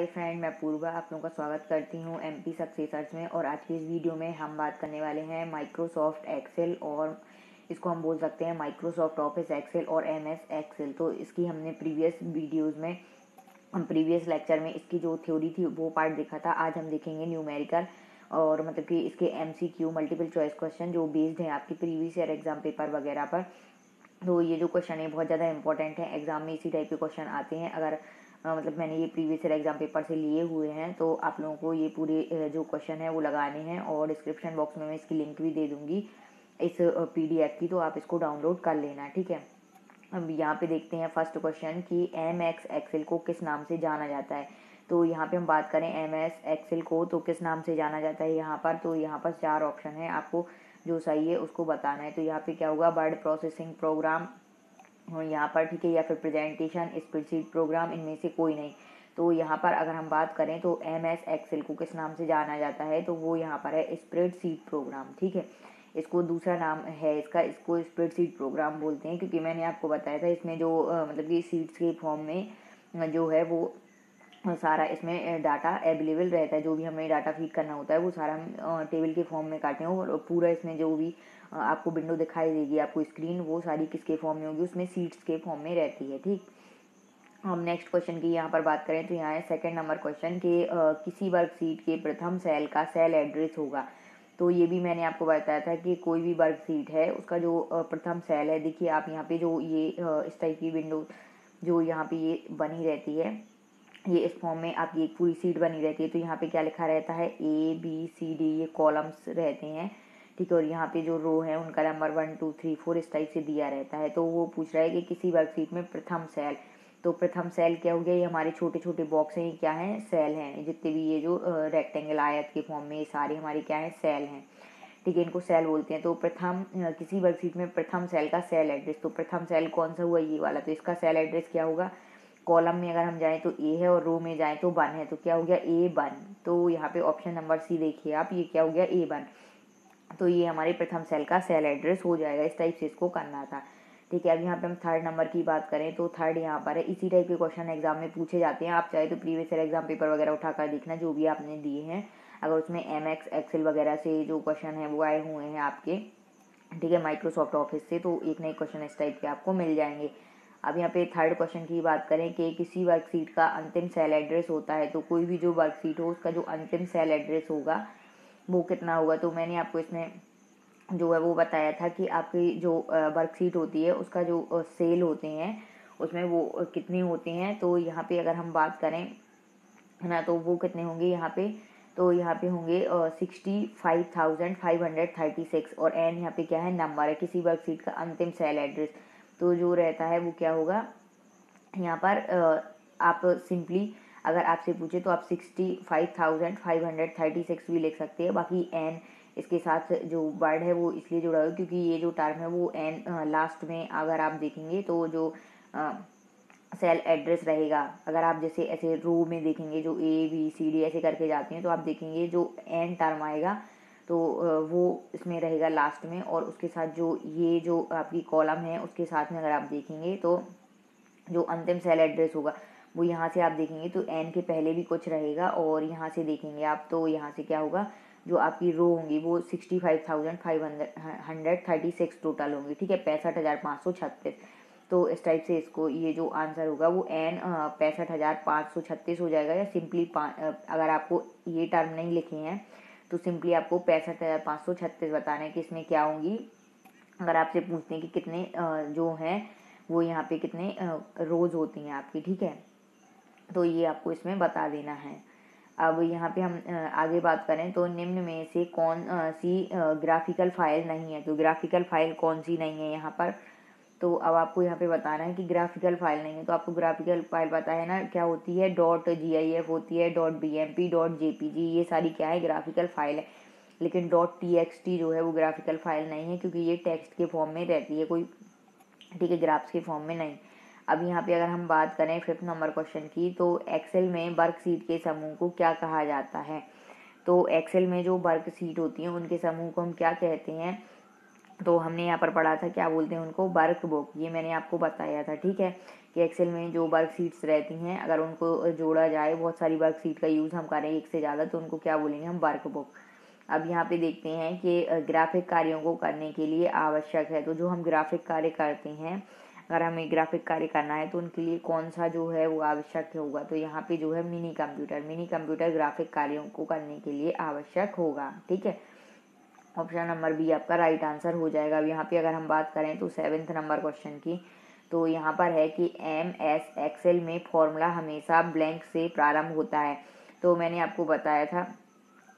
hi friend मैं पूर्वा आप लोगों का स्वागत करती हूँ एम पी सक्सेसर्स रिसर्च में और आज की इस वीडियो में हम बात करने वाले हैं माइक्रोसॉफ्ट एक्सेल और इसको हम बोल सकते हैं माइक्रोसॉफ्ट ऑफिस एक्सेल और एम एस एक्सेल तो इसकी हमने प्रीवियस वीडियोज़ में हम प्रीवियस लेक्चर में इसकी जो थ्योरी थी वो पार्ट देखा था आज हम देखेंगे न्यूमेरिकल और मतलब कि इसके M C Q multiple choice question जो बेस्ड हैं आपके प्रीवियस ईयर एग्जाम पेपर वगैरह पर तो ये जो क्वेश्चन है बहुत ज़्यादा इंपॉर्टेंट है एग्जाम में इसी टाइप के क्वेश्चन आते हैं अगर हाँ, मतलब मैंने ये प्रीवियस ईयर एग्ज़ाम पेपर से लिए हुए हैं तो आप लोगों को ये पूरे जो क्वेश्चन है वो लगाने हैं और डिस्क्रिप्शन बॉक्स में मैं इसकी लिंक भी दे दूँगी इस पीडीएफ की तो आप इसको डाउनलोड कर लेना ठीक है अब यहाँ पे देखते हैं फर्स्ट क्वेश्चन कि एम एक्स एक्सेल को किस नाम से जाना जाता है तो यहाँ पे हम बात करें एम एस एक्सेल को तो किस नाम से जाना जाता है यहाँ पर तो यहाँ पर चार ऑप्शन है आपको जो सही है उसको बताना है तो यहाँ पे क्या होगा बर्ड प्रोसेसिंग प्रोग्राम हो यहाँ पर ठीक है या फिर प्रेजेंटेशन स्प्रेडशीट प्रोग्राम इनमें से कोई नहीं तो यहाँ पर अगर हम बात करें तो एम एस एक्सेल को किस नाम से जाना जाता है तो वो यहाँ पर है स्प्रेड सीट प्रोग्राम ठीक है इसको दूसरा नाम है इसका इसको स्प्रेड सीट प्रोग्राम बोलते हैं क्योंकि मैंने आपको बताया था इसमें जो मतलब कि सीट्स के फॉर्म में जो है वो सारा इसमें डाटा अवेलेबल रहता है जो भी हमें डाटा फीड करना होता है वो सारा हम टेबल के फॉर्म में काटे और पूरा इसमें जो भी आपको विंडो दिखाई देगी आपको स्क्रीन वो सारी किसके फॉर्म में होगी उसमें सीट्स के फॉर्म में रहती है ठीक हम नेक्स्ट क्वेश्चन की यहाँ पर बात करें तो यहाँ है सेकंड नंबर क्वेश्चन के आ, किसी सीट के प्रथम सेल का सेल एड्रेस होगा तो ये भी मैंने आपको बताया था कि कोई भी सीट है उसका जो प्रथम सेल है देखिए आप यहाँ पे जो ये इस टाइप की विंडो जो यहाँ पे ये बनी रहती है ये इस फॉर्म में आपकी एक पूरी सीट बनी रहती है तो यहाँ पे क्या लिखा रहता है ए बी सी डी ये कॉलम्स रहते हैं ठीक है और यहाँ पे जो रो है उनका number one two three four इस टाइप से दिया रहता है तो वो पूछ रहा है कि किसी वर्कशीट में प्रथम सेल तो प्रथम सेल क्या हो गया ये हमारे छोटे छोटे बॉक्स हैं ये क्या हैं सेल हैं जितने भी ये जो रेक्टेंगल आयत के फॉर्म में ये सारे हमारे क्या हैं सेल हैं ठीक है इनको सेल बोलते हैं तो प्रथम किसी वर्कशीट में प्रथम सेल का सेल एड्रेस तो प्रथम सेल कौन सा हुआ ये वाला तो इसका सेल एड्रेस क्या होगा कॉलम में अगर हम जाएँ तो ए है और रो में जाएँ तो वन है तो क्या हो गया ए वन तो यहाँ पे ऑप्शन नंबर सी देखिए आप ये क्या हो गया ए वन तो ये हमारे प्रथम सेल का सेल एड्रेस हो जाएगा इस टाइप से इसको करना था ठीक है अब यहाँ पे हम थर्ड नंबर की बात करें तो थर्ड यहाँ पर है इसी टाइप के क्वेश्चन एग्जाम में पूछे जाते हैं आप चाहे तो प्रीवियस ईयर एग्जाम पेपर वगैरह उठा कर देखना जो भी आपने दिए हैं अगर उसमें एम एक्स एक्सेल वगैरह से जो क्वेश्चन है वो आए हुए हैं आपके ठीक है माइक्रोसॉफ्ट ऑफिस से तो एक नए क्वेश्चन इस टाइप के आपको मिल जाएंगे अब यहाँ पे थर्ड क्वेश्चन की बात करें कि किसी वर्कशीट का अंतिम सेल एड्रेस होता है तो कोई भी जो वर्कशीट हो उसका जो अंतिम सेल एड्रेस होगा वो कितना होगा तो मैंने आपको इसमें जो है वो बताया था कि आपकी जो वर्कशीट होती है उसका जो सेल होते हैं उसमें वो कितने होते हैं तो यहाँ पे अगर हम बात करें है ना तो वो कितने होंगे यहाँ पे तो यहाँ पे होंगे sixty five thousand five hundred thirty six और एन यहाँ पे क्या है नंबर है किसी वर्कशीट का अंतिम सेल एड्रेस तो जो रहता है वो क्या होगा यहाँ पर आप सिंपली अगर आपसे पूछे तो आप sixty five thousand five hundred thirty six भी लिख सकते हैं बाकी एन इसके साथ जो वर्ड है वो इसलिए जुड़ा हुआ क्योंकि ये जो टर्म है वो एन लास्ट में अगर आप देखेंगे तो जो आ, सेल एड्रेस रहेगा अगर आप जैसे ऐसे रो में देखेंगे जो ए बी सी डी ऐसे करके जाते हैं तो आप देखेंगे जो एन टर्म आएगा तो वो इसमें रहेगा लास्ट में और उसके साथ जो ये जो आपकी कॉलम है उसके साथ में अगर आप देखेंगे तो जो अंतिम सेल एड्रेस होगा वो यहाँ से आप देखेंगे तो एन के पहले भी कुछ रहेगा और यहाँ से देखेंगे आप तो यहाँ से क्या होगा जो आपकी रो होंगी वो sixty five thousand five hundred hundred thirty six total होंगी ठीक है पैंसठ हज़ार पाँच सौ छत्तीस तो इस टाइप से इसको ये जो आंसर होगा वो एन पैंसठ हज़ार पाँच सौ छत्तीस हो जाएगा या सिंपली अगर आपको ये टर्म नहीं लिखे हैं तो सिंपली आपको पैंसठ हज़ार पाँच सौ छत्तीस बताना है कि इसमें क्या होंगी अगर आपसे पूछते हैं कि कितने जो हैं वो यहाँ पे कितने रोज़ होती हैं आपकी ठीक है तो ये आपको इसमें बता देना है अब यहाँ पे हम आगे बात करें तो निम्न में से कौन सी ग्राफिकल फाइल नहीं है तो ग्राफिकल फाइल कौन सी नहीं है यहाँ पर तो अब आपको यहाँ पे बताना है कि ग्राफिकल फाइल नहीं है तो आपको ग्राफिकल फाइल पता है ना क्या होती है डॉट जी आई एफ होती है dot B M P dot J P G ये सारी क्या है ग्राफिकल फाइल है लेकिन डॉट टी एक्स टी जो है वो ग्राफिकल फाइल नहीं है क्योंकि ये टेक्स्ट के फॉर्म में रहती है कोई ठीक है ग्राफ्स के फॉर्म में नहीं अब यहाँ पे अगर हम बात करें फिफ्थ नंबर क्वेश्चन की तो एक्सेल में वर्क सीट के समूह को क्या कहा जाता है तो एक्सेल में जो वर्क सीट होती है उनके समूह को हम क्या कहते हैं तो हमने यहाँ पर पढ़ा था क्या बोलते हैं उनको वर्क बुक ये मैंने आपको बताया था ठीक है कि एक्सेल में जो वर्क सीट्स रहती हैं अगर उनको जोड़ा जाए बहुत सारी वर्क सीट का यूज़ हम करें एक से ज़्यादा तो उनको क्या बोलेंगे हम वर्क बुक अब यहाँ पे देखते हैं कि ग्राफिक कार्यों को करने के लिए आवश्यक है तो जो हम ग्राफिक कार्य करते हैं अगर हमें ग्राफिक कार्य करना है तो उनके लिए कौन सा जो है वो आवश्यक होगा तो यहाँ पे जो है mini computer mini computer graphic कार्यों को करने के लिए आवश्यक होगा ठीक है ऑप्शन नंबर बी आपका राइट आंसर हो जाएगा अब यहाँ पे अगर हम बात करें तो सेवेंथ नंबर क्वेश्चन की तो यहाँ पर है कि एम एस एक्सेल में फॉर्मूला हमेशा ब्लैंक से प्रारंभ होता है तो मैंने आपको बताया था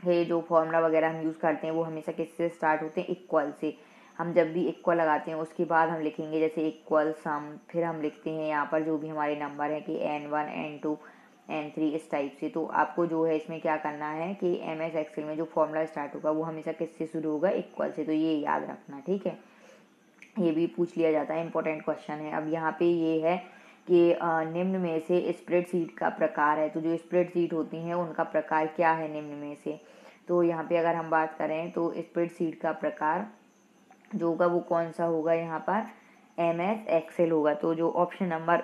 ये जो फॉर्मूला वगैरह हम यूज़ करते हैं वो हमेशा किससे स्टार्ट होते हैं इक्वल से हम जब भी इक्वल लगाते हैं उसके बाद हम लिखेंगे जैसे इक्वल सम फिर हम लिखते हैं यहाँ पर जो भी हमारे नंबर हैं कि N one N two N three इस टाइप से तो आपको जो है इसमें क्या करना है कि एम एस एक्सेल में जो फॉर्मूला स्टार्ट होगा वो हमेशा किससे शुरू होगा इक्वल से तो ये याद रखना ठीक है ये भी पूछ लिया जाता है इंपॉर्टेंट क्वेश्चन है अब यहाँ पे ये है कि निम्न में से स्प्रेड सीट का प्रकार है तो जो स्प्रेड सीट होती हैं उनका प्रकार क्या है निम्न में से तो यहाँ पे अगर हम बात करें तो स्प्रेड सीट का प्रकार जो होगा वो कौन सा होगा यहाँ पर एम एस एक्सेल होगा तो जो ऑप्शन नंबर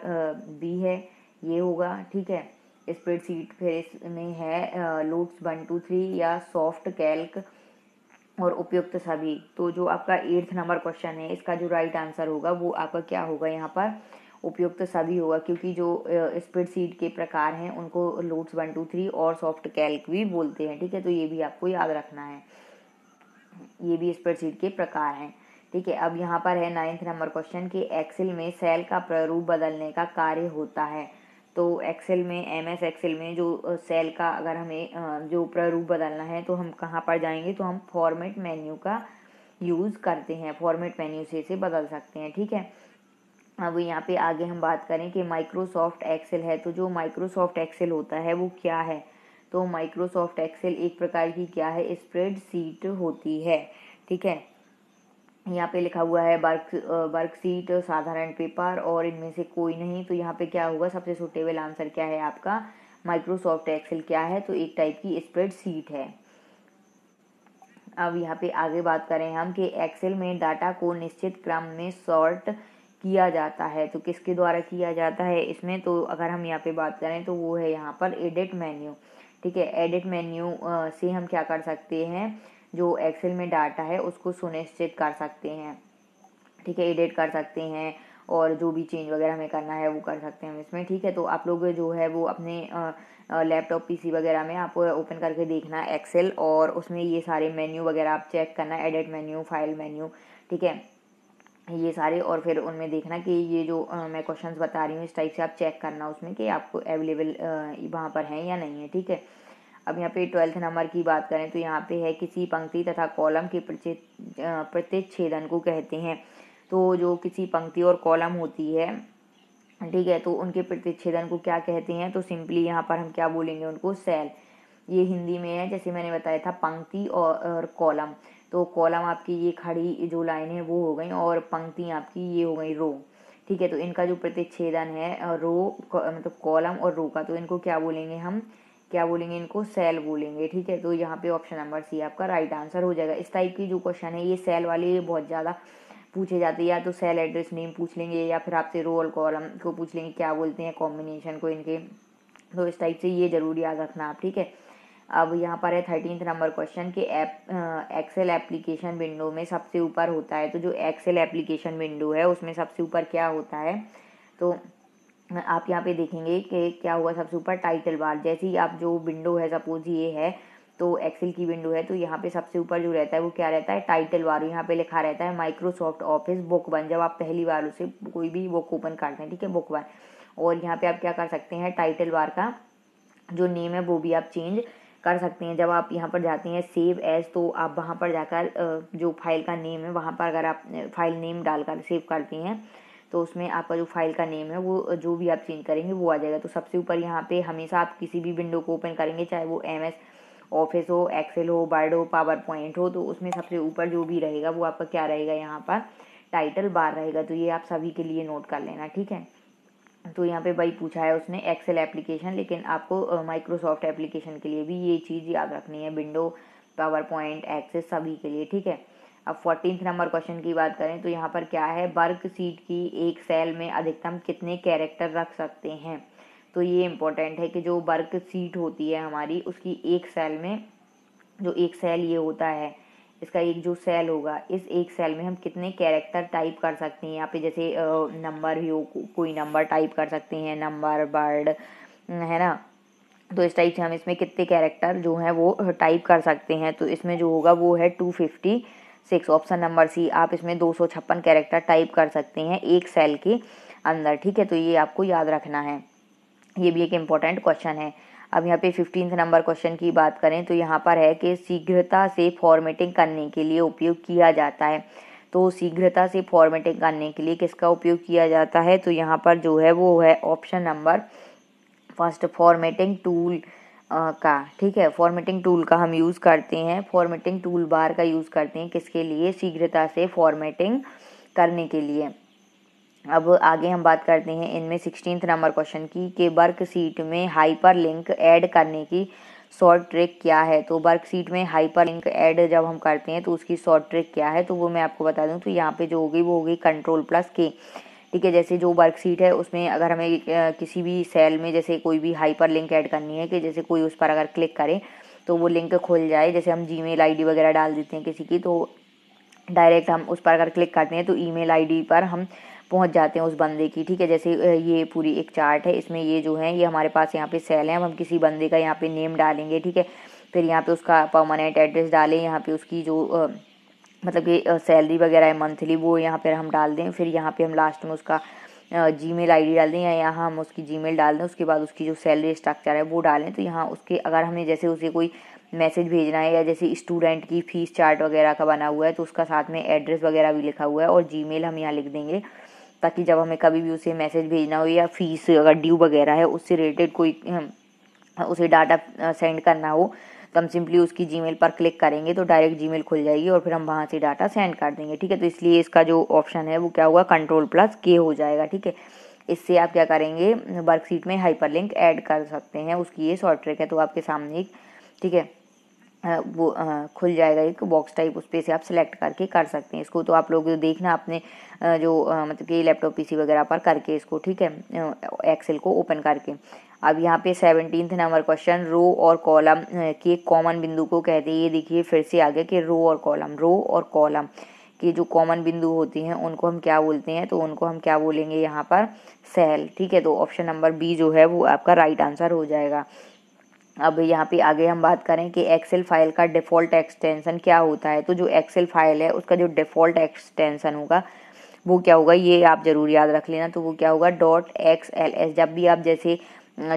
बी है ये होगा ठीक है स्प्रेड सीट फिर इसमें है लोट्स वन टू थ्री या सॉफ्ट कैल्क और उपयुक्त सभी तो जो आपका एट्थ नंबर क्वेश्चन है इसका जो राइट आंसर होगा वो आपका क्या होगा यहाँ पर उपयुक्त सभी होगा क्योंकि जो स्प्रेड सीट के प्रकार हैं उनको लोट्स वन टू थ्री और सॉफ्ट कैल्क भी बोलते हैं ठीक है तो ये भी आपको याद रखना है ये भी स्प्रेडशीट के प्रकार हैं ठीक है अब यहाँ पर है नाइन्थ नंबर क्वेश्चन कि एक्सेल में सेल का प्रारूप बदलने का कार्य होता है तो एक्सेल में एम एस एक्सेल में जो सेल का अगर हमें जो प्रारूप बदलना है तो हम कहाँ पर जाएंगे तो हम फॉर्मेट मेन्यू का यूज़ करते हैं फॉर्मेट मेन्यू से इसे बदल सकते हैं ठीक है अब यहाँ पे आगे हम बात करें कि माइक्रोसॉफ्ट एक्सेल है तो जो माइक्रोसॉफ्ट एक्सेल होता है वो क्या है तो माइक्रोसॉफ्ट एक्सेल एक प्रकार की क्या है स्प्रेड सीट होती है ठीक है यहाँ पे लिखा हुआ है वर्क वर्कशीट साधारण पेपर और इनमें से कोई नहीं तो यहाँ पे क्या होगा सबसे सुटेबल आंसर क्या है आपका माइक्रोसॉफ्ट एक्सेल क्या है तो एक टाइप की स्प्रेड सीट है अब यहाँ पे आगे बात करें हम कि एक्सेल में डाटा को निश्चित क्रम में सॉर्ट किया जाता है तो किसके द्वारा किया जाता है इसमें तो अगर हम यहाँ पे बात करें तो वो है यहाँ पर एडिट मेन्यू ठीक है एडिट मेन्यू से हम क्या कर सकते हैं जो एक्सेल में डाटा है उसको सुनिश्चित कर सकते हैं ठीक है एडिट कर सकते हैं और जो भी चेंज वगैरह हमें करना है वो कर सकते हैं हम इसमें ठीक है तो आप लोग जो है वो अपने लैपटॉप पीसी वगैरह में आप ओपन करके देखना एक्सेल और उसमें ये सारे मेन्यू वगैरह आप चेक करना एडिट मेन्यू फाइल मेन्यू ठीक है ये सारे और फिर उनमें देखना कि ये जो आ, मैं क्वेश्चंस बता रही हूँ इस टाइप से आप चेक करना उसमें कि आपको अवेलेबल वहाँ पर है या नहीं है ठीक है अब यहाँ पे ट्वेल्थ नंबर की बात करें तो यहाँ पे है किसी पंक्ति तथा कॉलम के प्रत्येक छेदन को कहते हैं तो जो किसी पंक्ति और कॉलम होती है ठीक है तो उनके प्रतिच्छेदन को क्या कहते हैं तो सिंपली यहाँ पर हम क्या बोलेंगे उनको सेल ये हिंदी में है जैसे मैंने बताया था पंक्ति और, और कॉलम तो कॉलम आपकी ये खड़ी जो लाइन है वो हो गई और पंक्ति आपकी ये हो गई रो ठीक है तो इनका जो प्रतिच्छेदन है रो मतलब कॉलम और रो का तो इनको क्या बोलेंगे हम क्या बोलेंगे इनको सेल बोलेंगे ठीक है तो यहाँ पे ऑप्शन नंबर सी आपका राइट आंसर हो जाएगा इस टाइप की जो क्वेश्चन है ये सेल वाले बहुत ज़्यादा पूछे जाते हैं या तो सेल एड्रेस नेम पूछ लेंगे या फिर आपसे रो और कॉलम को पूछ लेंगे क्या बोलते हैं कॉम्बिनेशन को इनके तो इस टाइप से ये ज़रूर याद रखना आप ठीक है अब यहाँ पर है थर्टीन नंबर क्वेश्चन कि ऐप एक्सेल एप्लीकेशन विंडो में सबसे ऊपर होता है तो जो एक्सेल एप्लीकेशन विंडो है उसमें सबसे ऊपर क्या होता है तो आप यहाँ पे देखेंगे कि क्या हुआ सबसे ऊपर टाइटल बार जैसे ही आप जो विंडो है सपोज ये है तो एक्सेल की विंडो है तो यहाँ पे सबसे ऊपर जो रहता है वो क्या रहता है टाइटल बार यहाँ पे लिखा रहता है माइक्रोसॉफ्ट ऑफिस बुक वन जब आप पहली बार उसे कोई भी बुक ओपन करते हैं ठीक है बुक वन और यहाँ पे आप क्या कर सकते हैं टाइटल बार का जो नेम है वो भी आप चेंज कर सकते हैं जब आप यहाँ पर जाते हैं सेव एज तो आप वहाँ पर जाकर जो फाइल का नेम है वहाँ पर अगर आप फाइल नेम डालकर सेव करते हैं तो उसमें आपका जो फाइल का नेम है वो जो भी आप चेंज करेंगे वो आ जाएगा तो सबसे ऊपर यहाँ पे हमेशा आप किसी भी विंडो को ओपन करेंगे चाहे वो एम एस ऑफिस हो एक्सेल हो वर्ड हो पावर पॉइंट हो तो उसमें सबसे ऊपर जो भी रहेगा वो आपका क्या रहेगा यहाँ पर टाइटल बार रहेगा तो ये आप सभी के लिए नोट कर लेना ठीक है तो यहाँ पे भाई पूछा है उसने एक्सेल एप्लीकेशन लेकिन आपको माइक्रोसॉफ्ट एप्लीकेशन के लिए भी ये चीज़ याद रखनी है विंडो पावर पॉइंट एक्सेस सभी के लिए ठीक है अब फोर्टीन नंबर क्वेश्चन की बात करें तो यहाँ पर क्या है वर्क सीट की एक सेल में अधिकतम कितने कैरेक्टर रख सकते हैं तो ये इम्पोर्टेंट है कि जो वर्क सीट होती है हमारी उसकी एक सेल में जो एक सेल ये होता है इसका एक जो सेल होगा इस एक सेल में हम कितने कैरेक्टर टाइप कर सकते हैं यहाँ पे जैसे नंबर ही हो कोई नंबर टाइप कर सकते हैं नंबर वर्ड है ना तो इस टाइप से हम इसमें कितने कैरेक्टर जो हैं वो टाइप कर सकते हैं तो इसमें जो होगा वो है two fifty six option number C आप इसमें दो सौ छप्पन कैरेक्टर टाइप कर सकते हैं एक सेल के अंदर ठीक है तो ये आपको याद रखना है ये भी एक इम्पॉर्टेंट क्वेश्चन है अब यहाँ पे फिफ्टींथ नंबर क्वेश्चन की बात करें तो यहाँ पर है कि शीघ्रता से फॉर्मेटिंग करने के लिए उपयोग किया जाता है तो शीघ्रता से फॉर्मेटिंग करने के लिए किसका उपयोग किया जाता है तो यहाँ पर जो है वो है option number first formatting tool का ठीक है फॉर्मेटिंग टूल का हम यूज़ करते हैं फॉर्मेटिंग टूल बार का यूज़ करते हैं किसके लिए शीघ्रता से फॉर्मेटिंग करने के लिए अब आगे हम बात करते हैं इनमें सिक्सटीन नंबर क्वेश्चन की कि वर्क सीट में हाइपर लिंक ऐड करने की शॉर्ट ट्रिक क्या है तो वर्क सीट में हाइपर लिंक ऐड जब हम करते हैं तो उसकी शॉर्ट ट्रिक क्या है तो वो मैं आपको बता दूं तो यहाँ पे जो होगी वो होगी कंट्रोल प्लस के ठीक है जैसे जो वर्कशीट है उसमें अगर हमें किसी भी सेल में जैसे कोई भी हाइपर लिंक ऐड करनी है कि जैसे कोई उस पर अगर क्लिक करे तो वो लिंक खुल जाए जैसे हम जी मेल वगैरह डाल देते हैं किसी की तो डायरेक्ट हम उस पर अगर क्लिक करते हैं तो ई मेल पर हम पहुंच जाते हैं उस बंदे की ठीक है जैसे ये पूरी एक चार्ट है इसमें ये जो है ये हमारे पास यहाँ पे सेल है हम किसी बंदे का यहाँ पे नेम डालेंगे ठीक है फिर यहाँ पे उसका परमानेंट एड्रेस डालें यहाँ पे उसकी जो मतलब ये सैलरी वगैरह है मंथली वो यहाँ पर हम डाल दें फिर यहाँ पे हम लास्ट में उसका जी मेल आई डाल दें या यहाँ हम उसकी जी मेल डाल दें उसके बाद उसकी जो सैलरी स्ट्रक्चर है वो डालें तो यहाँ उसके अगर हमें जैसे उसे कोई मैसेज भेजना है या जैसे स्टूडेंट की फ़ीस चार्ट वगैरह का बना हुआ है तो उसका साथ में एड्रेस वगैरह भी लिखा हुआ है और जी हम यहाँ लिख देंगे ताकि जब हमें कभी भी उसे मैसेज भेजना हो या फीस अगर ड्यू वगैरह है उससे रिलेटेड कोई उसे डाटा सेंड करना हो तो हम सिंपली उसकी जी पर क्लिक करेंगे तो डायरेक्ट जी खुल जाएगी और फिर हम वहाँ से डाटा सेंड कर देंगे ठीक है तो इसलिए इसका जो ऑप्शन है वो क्या होगा कंट्रोल प्लस के हो जाएगा ठीक है इससे आप क्या करेंगे वर्कशीट में हाइपरलिंक ऐड कर सकते हैं उसकी ये शॉर्ट ट्रिक है तो आपके सामने एक ठीक है वो खुल जाएगा एक बॉक्स टाइप उस पर से आप सिलेक्ट करके कर सकते हैं इसको तो आप लोग देखना अपने जो मतलब कि लैपटॉप पीसी वगैरह पर करके इसको ठीक है एक्सेल को ओपन करके अब यहाँ पे सेवनटीन्थ नंबर क्वेश्चन रो और कॉलम के कॉमन बिंदु को कहते हैं ये देखिए फिर से आगे कि रो और कॉलम रो और कॉलम के जो कॉमन बिंदु होते हैं उनको हम क्या बोलते हैं तो उनको हम क्या बोलेंगे यहाँ पर सेल ठीक है तो ऑप्शन नंबर बी जो है वो आपका राइट आंसर हो जाएगा अब यहाँ पे आगे हम बात करें कि एक्सेल फाइल का डिफ़ॉल्ट एक्सटेंशन क्या होता है तो जो एक्सेल फाइल है उसका जो डिफ़ॉल्ट एक्सटेंशन होगा वो क्या होगा ये आप ज़रूर याद रख लेना तो वो क्या होगा डॉट एक्स एल एस जब भी आप जैसे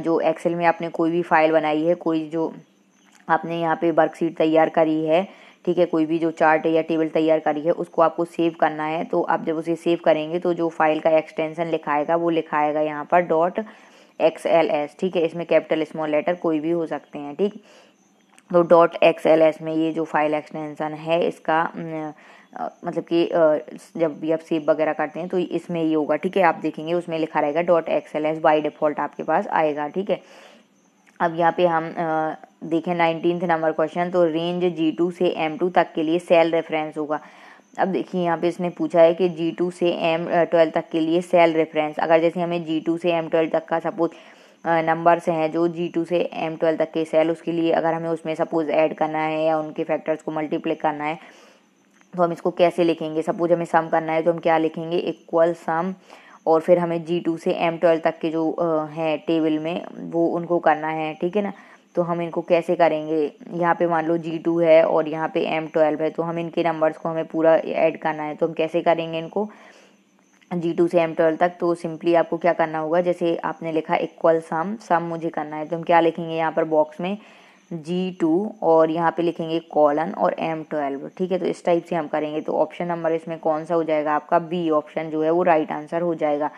जो एक्सेल में आपने कोई भी फाइल बनाई है कोई जो आपने यहाँ पे वर्कशीट तैयार करी है ठीक है कोई भी जो चार्ट या टेबल तैयार करी है उसको आपको सेव करना है तो आप जब उसे सेव करेंगे तो जो फाइल का एक्सटेंशन लिखाएगा वो लिखाएगा यहाँ पर डॉट एक्स एल एस ठीक है इसमें कैपिटल स्मॉल लेटर कोई भी हो सकते हैं ठीक तो डॉट एक्स एल एस में ये जो फाइल एक्सटेंशन है इसका मतलब कि जब भी आप सेव वगैरह करते हैं तो इसमें ये होगा ठीक है आप देखेंगे उसमें लिखा रहेगा dot X L S by default आपके पास आएगा ठीक है अब यहाँ पे हम देखें नाइनटीन नंबर क्वेश्चन तो रेंज जी टू से एम टू तक के लिए सेल रेफरेंस होगा अब देखिए यहाँ पे इसने पूछा है कि जी टू से एम ट्वेल्व तक के लिए सेल रेफरेंस अगर जैसे हमें जी टू से एम ट्वेल्व तक का सपोज नंबर्स हैं जो जी टू से एम ट्वेल्व तक के सेल उसके लिए अगर हमें उसमें सपोज ऐड करना है या उनके फैक्टर्स को मल्टीप्लाई करना है तो हम इसको कैसे लिखेंगे सपोज हमें सम करना है तो हम क्या लिखेंगे इक्वल सम और फिर हमें जी टू से एम ट्वेल्व तक के जो हैं टेबल में वो उनको करना है ठीक है ना तो हम इनको कैसे करेंगे यहाँ पे मान लो जी टू है और यहाँ पे एम ट्वेल्व है तो हम इनके नंबर्स को हमें पूरा ऐड करना है तो हम कैसे करेंगे इनको जी टू से एम ट्वेल्व तक तो सिंपली आपको क्या करना होगा जैसे आपने लिखा इक्वल सम सम मुझे करना है तो हम क्या लिखेंगे यहाँ पर बॉक्स में जी टू और यहाँ पे लिखेंगे कॉलन और एम ट्वेल्व ठीक है तो इस टाइप से हम करेंगे तो ऑप्शन नंबर इसमें कौन सा हो जाएगा आपका बी ऑप्शन जो है वो राइट आंसर हो जाएगा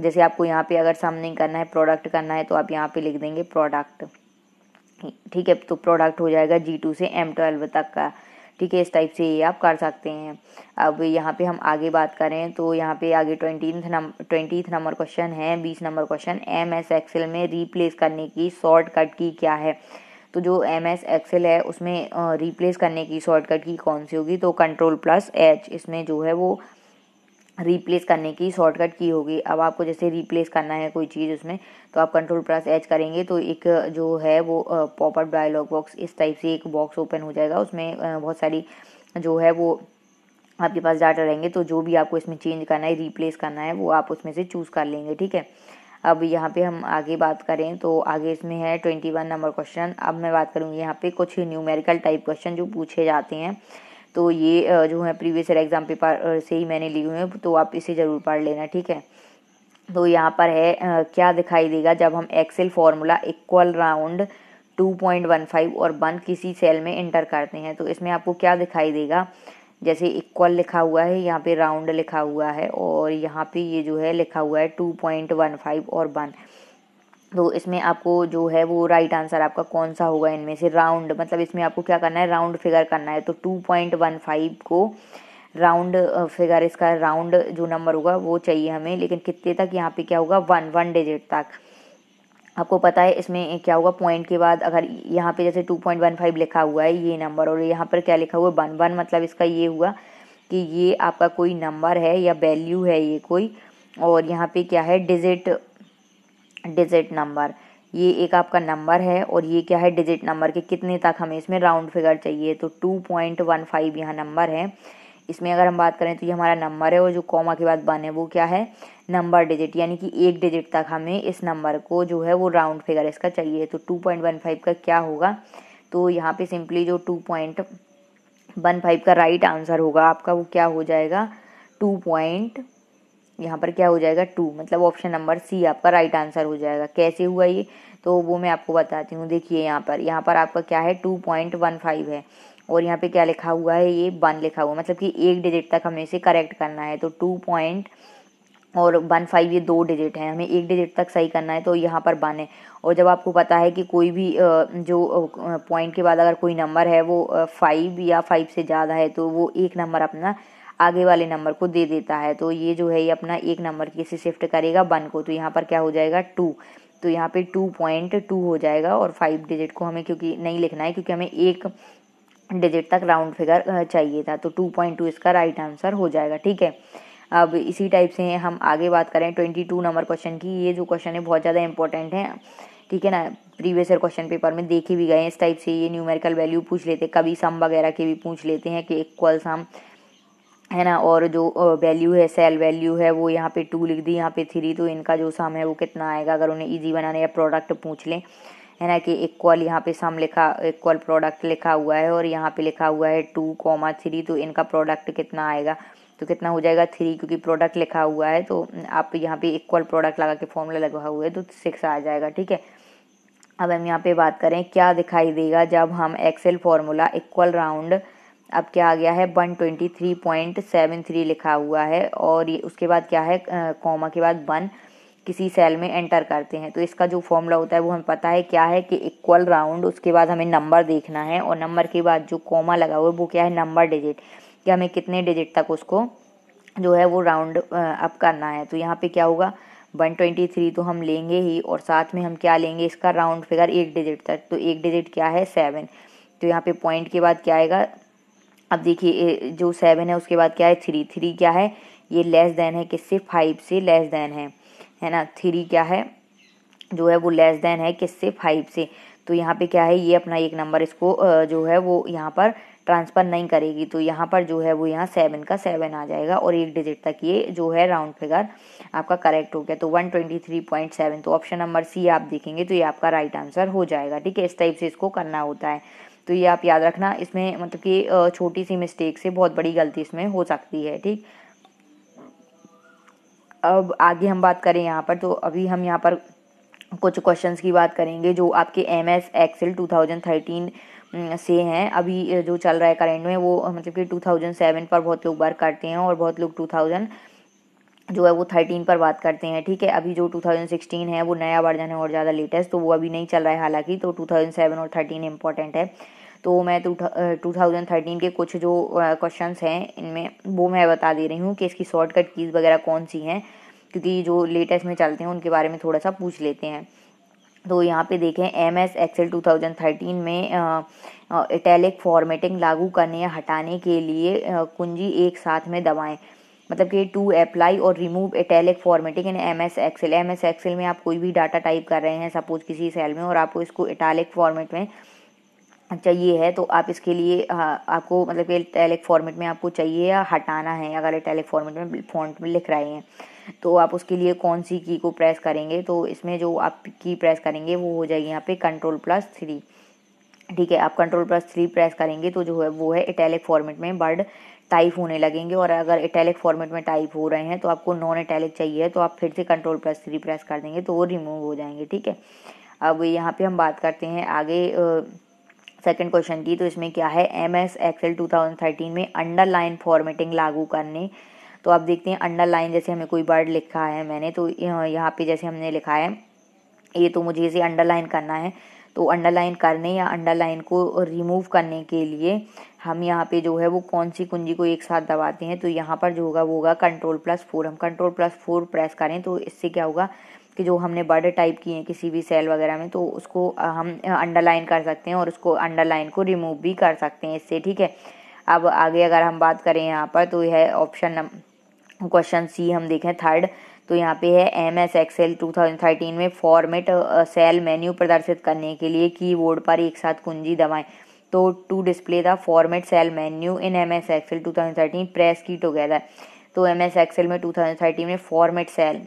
जैसे आपको यहाँ पे अगर सम नहीं करना है प्रोडक्ट करना है तो आप यहाँ पे लिख देंगे प्रोडक्ट ठीक है तो प्रोडक्ट हो जाएगा जी टू से एम ट्वेल्व तक का ठीक है इस टाइप से ये आप कर सकते हैं अब यहाँ पे हम आगे बात करें तो यहाँ पे आगे twentieth number twentieth number question है बीस नंबर क्वेश्चन एम एस एक्सेल में रिप्लेस करने की शॉर्ट कट की क्या है तो जो एम एस एक्सेल है उसमें रिप्लेस करने की शॉर्टकट की कौन सी होगी तो कंट्रोल प्लस एच इसमें जो है वो रिप्लेस करने की शॉर्टकट की होगी अब आपको जैसे रिप्लेस करना है कोई चीज़ उसमें तो आप कंट्रोल प्लस एच करेंगे तो एक जो है वो पॉपअप डायलॉग बॉक्स इस टाइप से एक बॉक्स ओपन हो जाएगा उसमें बहुत सारी जो है वो आपके पास डाटा रहेंगे तो जो भी आपको इसमें चेंज करना है रिप्लेस करना है वो आप उसमें से चूज़ कर लेंगे ठीक है अब यहाँ पे हम आगे बात करें तो आगे इसमें है ट्वेंटी वन नंबर क्वेश्चन अब मैं बात करूँगी यहाँ पे कुछ न्यूमेरिकल टाइप क्वेश्चन जो पूछे जाते हैं तो ये जो है प्रीवियस ईयर एग्ज़ाम पेपर से ही मैंने लिए हुए हैं तो आप इसे ज़रूर पढ़ लेना ठीक है तो यहाँ पर है क्या दिखाई देगा जब हम एक्सेल फार्मूला इक्वल राउंड 2.15 और वन किसी सेल में इंटर करते हैं तो इसमें आपको क्या दिखाई देगा जैसे इक्वल लिखा हुआ है यहाँ पे राउंड लिखा हुआ है और यहाँ पे ये जो है लिखा हुआ है 2.15 और वन तो इसमें आपको जो है वो राइट आंसर आपका कौन सा होगा इनमें से राउंड मतलब इसमें आपको क्या करना है राउंड फिगर करना है तो टू पॉइंट वन फाइव को राउंड फिगर इसका राउंड जो नंबर होगा वो चाहिए हमें लेकिन कितने तक यहाँ पे क्या होगा वन वन डिजिट तक आपको पता है इसमें क्या होगा पॉइंट के बाद अगर यहाँ पे जैसे टू पॉइंट वन फाइव लिखा हुआ है ये नंबर और यहाँ पर क्या लिखा हुआ है वन वन मतलब इसका ये हुआ कि ये आपका कोई नंबर है या वैल्यू है ये कोई और यहाँ पे क्या है डिजिट डिजिट नंबर ये एक आपका नंबर है और ये क्या है डिजिट नंबर के कितने तक हमें इसमें राउंड फिगर चाहिए तो टू पॉइंट वन फाइव यहाँ नंबर है इसमें अगर हम बात करें तो ये हमारा नंबर है और जो कॉमा के बाद वन है वो क्या है नंबर डिजिट यानी कि एक डिजिट तक हमें इस नंबर को जो है वो राउंड फिगर इसका चाहिए तो टू पॉइंट वन फाइव का क्या होगा तो यहाँ पे सिंपली जो टू पॉइंट वन फाइव का राइट आंसर होगा आपका वो क्या हो जाएगा टू पॉइंट यहाँ पर क्या हो जाएगा टू मतलब ऑप्शन नंबर सी आपका राइट आंसर हो जाएगा कैसे हुआ ये तो वो मैं आपको बताती हूँ देखिए यहाँ पर यहाँ पर आपका क्या है टू पॉइंट वन फाइव है और यहाँ पे क्या लिखा हुआ है ये वन लिखा हुआ मतलब कि एक डिजिट तक हमें इसे करेक्ट करना है तो टू पॉइंट और वन फाइव ये दो डिजिट हैं हमें एक डिजिट तक सही करना है तो यहाँ पर वन है और जब आपको पता है कि कोई भी जो पॉइंट के बाद अगर कोई नंबर है वो फाइव या फाइव से ज़्यादा है तो वो एक नंबर अपना आगे वाले नंबर को दे देता है तो ये जो है ये अपना एक नंबर कैसे शिफ्ट करेगा वन को तो यहाँ पर क्या हो जाएगा टू तो यहाँ पे टू पॉइंट टू हो जाएगा और फाइव डिजिट को हमें क्योंकि नहीं लिखना है क्योंकि हमें एक डिजिट तक राउंड फिगर चाहिए था तो टू पॉइंट टू इसका राइट आंसर हो जाएगा ठीक है अब इसी टाइप से हम आगे बात करें ट्वेंटी टू नंबर क्वेश्चन की ये जो क्वेश्चन है बहुत ज़्यादा इंपॉर्टेंट है ठीक है ना प्रीवियस ईयर क्वेश्चन पेपर में देखे भी गए हैं इस टाइप से ये न्यूमेरिकल वैल्यू पूछ लेते कभी सम वगैरह के भी पूछ लेते हैं कि इक्वल्स हम है ना और जो वैल्यू है सेल वैल्यू है वो यहाँ पे टू लिख दी यहाँ पे थ्री तो इनका जो सम है वो कितना आएगा अगर उन्हें इजी बनाने या प्रोडक्ट पूछ लें है ना कि इक्वल यहाँ पे सम लिखा इक्वल प्रोडक्ट लिखा हुआ है और यहाँ पे लिखा हुआ है टू कॉमा थ्री तो इनका प्रोडक्ट कितना आएगा तो कितना हो जाएगा थ्री क्योंकि प्रोडक्ट लिखा हुआ है तो आप यहाँ पे इक्वल प्रोडक्ट लगा के फॉर्मूला लगा हुआ है तो सिक्स आ जाएगा ठीक है अब हम यहाँ पे बात करें क्या दिखाई देगा जब हम एक्सेल फॉर्मूला इक्वल राउंड अब क्या आ गया है 123.73 लिखा हुआ है और ये उसके बाद क्या है कॉमा के बाद वन किसी सेल में एंटर करते हैं तो इसका जो फॉर्मूला होता है वो हमें पता है क्या है कि इक्वल राउंड उसके बाद हमें नंबर देखना है और नंबर के बाद जो कॉमा लगा हुआ है वो क्या है नंबर डिजिट कि हमें कितने डिजिट तक उसको जो है वो राउंड अप करना है तो यहाँ पे क्या होगा 123 तो हम लेंगे ही और साथ में हम क्या लेंगे इसका राउंड फिगर एक डिजिट तक तो एक डिजिट क्या है सेवन तो यहाँ पे पॉइंट के बाद क्या आएगा अब देखिए जो सेवन है उसके बाद क्या है थ्री थ्री क्या है ये लेस देन है किससे फाइव से लेस देन है है ना थ्री क्या है जो है वो लेस देन है किससे फाइव से तो यहाँ पे क्या है ये अपना एक नंबर इसको जो है वो यहाँ पर ट्रांसफ़र नहीं करेगी तो यहाँ पर जो है वो यहाँ सेवन का सेवन आ जाएगा और एक डिजिट तक ये जो है राउंड फिगर आपका करेक्ट हो गया तो one twenty three point seven तो ऑप्शन नंबर सी आप देखेंगे तो ये आपका राइट आंसर हो जाएगा ठीक है इस टाइप से इसको करना होता है तो ये आप याद रखना इसमें मतलब कि छोटी सी मिस्टेक से बहुत बड़ी गलती इसमें हो सकती है ठीक अब आगे हम बात करें यहाँ पर तो अभी हम यहाँ पर कुछ क्वेश्चंस की बात करेंगे जो आपके M S excel two thousand thirteen से हैं अभी जो चल रहा है करेंट में वो मतलब कि 2007 पर बहुत लोग वर्क करते हैं और बहुत लोग 2000 जो है वो थर्टीन पर बात करते हैं ठीक है अभी जो टू थाउजेंड सिक्सटीन है वो नया वर्जन है और ज़्यादा लेटेस्ट तो वो अभी नहीं चल रहा है हालांकि तो टू थाउजेंड सेवन और थर्टीन इम्पॉर्टेंट है तो मैं टू थाउजेंड थर्टीन के कुछ जो क्वेश्चन हैं इनमें वो मैं बता दे रही हूँ कि इसकी शॉर्टकट कीज़ वगैरह कौन सी हैं क्योंकि जो लेटेस्ट में चलते हैं उनके बारे में थोड़ा सा पूछ लेते हैं तो यहाँ पे देखें M S excel two thousand thirteen में इटैलिक फॉर्मेटिंग लागू करने या हटाने के लिए कुंजी एक साथ में दबाएं मतलब कि टू अप्लाई और remove italic formatting in M S excel M S excel में आप कोई भी डाटा टाइप कर रहे हैं सपोज किसी सेल में और आपको इसको इटैलिक फॉर्मेट में चाहिए है तो आप इसके लिए हाँ, आपको मतलब कि इटैलिक फॉर्मेट में आपको चाहिए या हटाना है अगर इटैलिक फॉर्मेट में फॉन्ट में लिख रहे हैं तो आप उसके लिए कौन सी की को प्रेस करेंगे तो इसमें जो आप की प्रेस करेंगे वो हो जाएगी यहाँ पे कंट्रोल प्लस थ्री ठीक है आप कंट्रोल प्लस थ्री प्रेस करेंगे तो जो है वो है इटैलिक फॉर्मेट में बर्ड टाइप होने लगेंगे और अगर इटैलिक फॉर्मेट में टाइप हो रहे हैं तो आपको नॉन इटैलिक चाहिए तो आप फिर से कंट्रोल प्लस थ्री प्रेस कर देंगे तो वो रिमूव हो जाएंगे ठीक है अब यहाँ पे हम बात करते हैं आगे सेकंड क्वेश्चन की तो इसमें क्या है M S excel two thousand thirteen में अंडरलाइन फॉर्मेटिंग लागू करने तो आप देखते हैं अंडरलाइन जैसे हमें कोई वर्ड लिखा है मैंने तो यहाँ पे जैसे हमने लिखा है ये तो मुझे इसे अंडरलाइन करना है तो अंडरलाइन करने या अंडरलाइन को रिमूव करने के लिए हम यहाँ पे जो है वो कौन सी कुंजी को एक साथ दबाते हैं तो यहाँ पर जो होगा वो होगा कंट्रोल प्लस फोर हम कंट्रोल प्लस फोर प्रेस करें तो इससे क्या होगा कि जो हमने बर्ड टाइप किए हैं किसी भी सेल वगैरह में तो उसको हम अंडरलाइन कर सकते हैं और उसको अंडरलाइन को रिमूव भी कर सकते हैं इससे ठीक है अब आगे अगर हम बात करें यहाँ पर तो यह ऑप्शन क्वेश्चन सी हम देखें थर्ड तो यहाँ पे है M S excel two thousand thirteen में फॉर्मेट सेल मेन्यू प्रदर्शित करने के लिए कीबोर्ड पर एक साथ कुंजी दबाएं तो to display the format cell menu in M S in two thousand thirteen press key together तो एम एस एक्सेल में टू थाउजेंड थर्टीन में format cell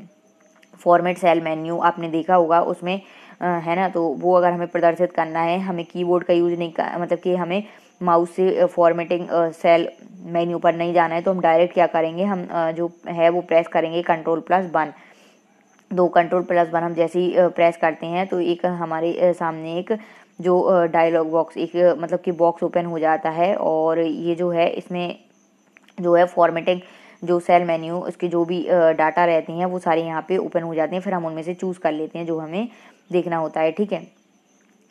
format cell menu आपने देखा होगा उसमें आ, है ना तो वो अगर हमें प्रदर्शित करना है हमें कीबोर्ड का यूज़ नहीं कर मतलब कि हमें माउस से फॉर्मेटिंग सेल मेन्यू पर नहीं जाना है तो हम डायरेक्ट क्या करेंगे हम आ, जो है वो प्रेस करेंगे कंट्रोल प्लस वन दो कंट्रोल प्लस वन हम जैसे ही प्रेस करते हैं तो एक हमारे सामने एक जो डायलॉग बॉक्स एक मतलब कि बॉक्स ओपन हो जाता है और ये जो है इसमें जो है फॉर्मेटिंग जो सेल मेन्यू उसके जो भी डाटा रहते हैं वो सारे यहाँ पे ओपन हो जाते हैं फिर हम उनमें से चूज़ कर लेते हैं जो हमें देखना होता है ठीक है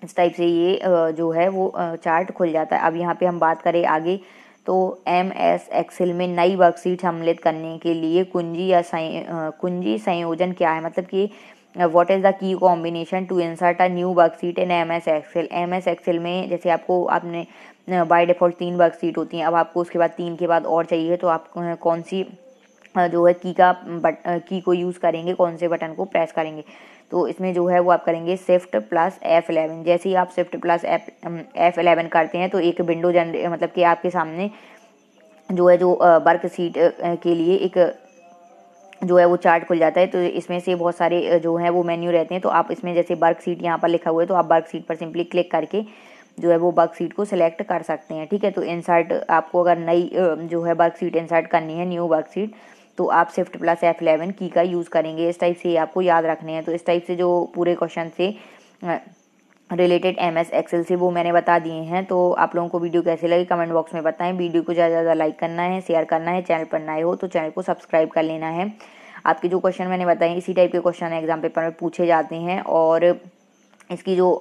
इस टाइप से ये जो है वो चार्ट खुल जाता है अब यहाँ पे हम बात करें आगे तो एम एस एक्सेल में नई वर्कशीट सम्मिलित करने के लिए कुंजी या कुंजी संयोजन क्या है मतलब कि what is the key combination to insert a new worksheet in M S excel M S excel में जैसे आपको आपने बाय uh, डिफ़ॉल्ट तीन वर्कशीट होती हैं अब आपको उसके बाद तीन के बाद और चाहिए तो आप uh, कौन सी uh, जो है की का बट की को यूज़ करेंगे कौन से बटन को प्रेस करेंगे तो इसमें जो है वो आप करेंगे शिफ्ट प्लस एफ़ एलेवन जैसे ही आप शिफ्ट प्लस एफ़ एलेवन करते हैं तो एक विंडो जनरे मतलब कि आपके सामने जो है जो वर्क सीट के लिए एक जो है वो चार्ट खुल जाता है तो इसमें से बहुत सारे जो है वो मेन्यू रहते हैं तो आप इसमें जैसे बर्क सीट यहाँ पर लिखा हुआ है तो आप बर्क सीट पर सिंपली क्लिक करके जो है वो बर्क सीट को सिलेक्ट कर सकते हैं ठीक है तो इंसर्ट आपको अगर नई जो है बर्क सीट इंसर्ट करनी है न्यू वर्क सीट तो आप शिफ्ट प्लस एफ इलेवन की का यूज़ करेंगे इस टाइप से आपको याद रखने हैं तो इस टाइप से जो पूरे क्वेश्चन से रिलेटेड एम एस एक्सेल से वो मैंने बता दिए हैं तो आप लोगों को वीडियो कैसे लगे कमेंट बॉक्स में बताएं वीडियो को ज़्यादा ज़्यादा लाइक करना है शेयर करना है चैनल पर नए हो तो चैनल को सब्सक्राइब कर लेना है आपके जो क्वेश्चन मैंने बताए इसी टाइप के क्वेश्चन एग्जाम पेपर में पूछे जाते हैं और इसकी जो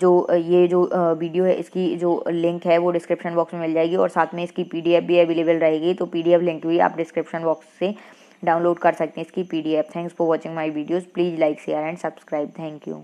जो ये जो वीडियो है इसकी जो लिंक है वो डिस्क्रिप्शन बॉक्स में मिल जाएगी और साथ में इसकी पीडीएफ भी अवेलेबल रहेगी तो पीडीएफ लिंक भी आप डिस्क्रिप्शन बॉक्स से डाउनलोड कर सकते हैं इसकी PDF thanks for watching my videos please like share and subscribe thank you